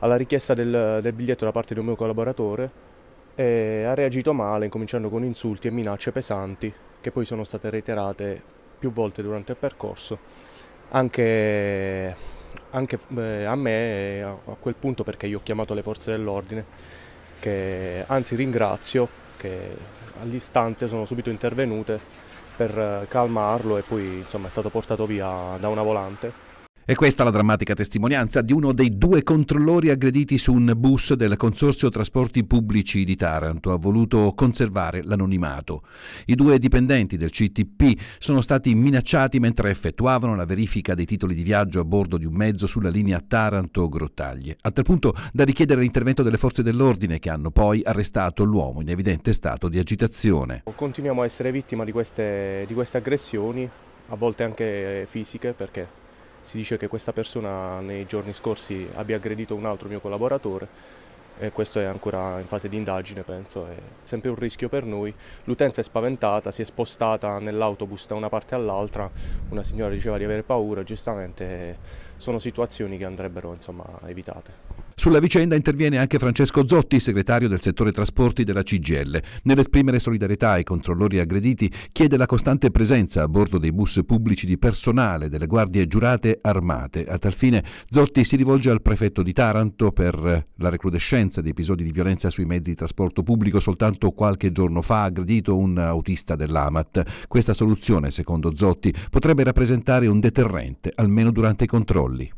alla richiesta del, del biglietto da parte di un mio collaboratore e ha reagito male incominciando con insulti e minacce pesanti che poi sono state reiterate più volte durante il percorso anche, anche eh, a me a, a quel punto perché io ho chiamato le forze dell'ordine che anzi ringrazio che all'istante sono subito intervenute per eh, calmarlo e poi insomma è stato portato via da una volante e questa è la drammatica testimonianza di uno dei due controllori aggrediti su un bus del Consorzio Trasporti Pubblici di Taranto. Ha voluto conservare l'anonimato. I due dipendenti del CTP sono stati minacciati mentre effettuavano la verifica dei titoli di viaggio a bordo di un mezzo sulla linea Taranto-Grottaglie, a tal punto da richiedere l'intervento delle forze dell'ordine che hanno poi arrestato l'uomo in evidente stato di agitazione. Continuiamo a essere vittima di queste, di queste aggressioni, a volte anche fisiche, perché si dice che questa persona nei giorni scorsi abbia aggredito un altro mio collaboratore e questo è ancora in fase di indagine, penso, è sempre un rischio per noi. L'utenza è spaventata, si è spostata nell'autobus da una parte all'altra, una signora diceva di avere paura, giustamente sono situazioni che andrebbero insomma, evitate. Sulla vicenda interviene anche Francesco Zotti, segretario del settore trasporti della CGL. Nell'esprimere solidarietà ai controllori aggrediti, chiede la costante presenza a bordo dei bus pubblici di personale delle guardie giurate armate. A tal fine Zotti si rivolge al prefetto di Taranto per la recrudescenza di episodi di violenza sui mezzi di trasporto pubblico. Soltanto qualche giorno fa ha aggredito un autista dell'AMAT. Questa soluzione, secondo Zotti, potrebbe rappresentare un deterrente, almeno durante i controlli.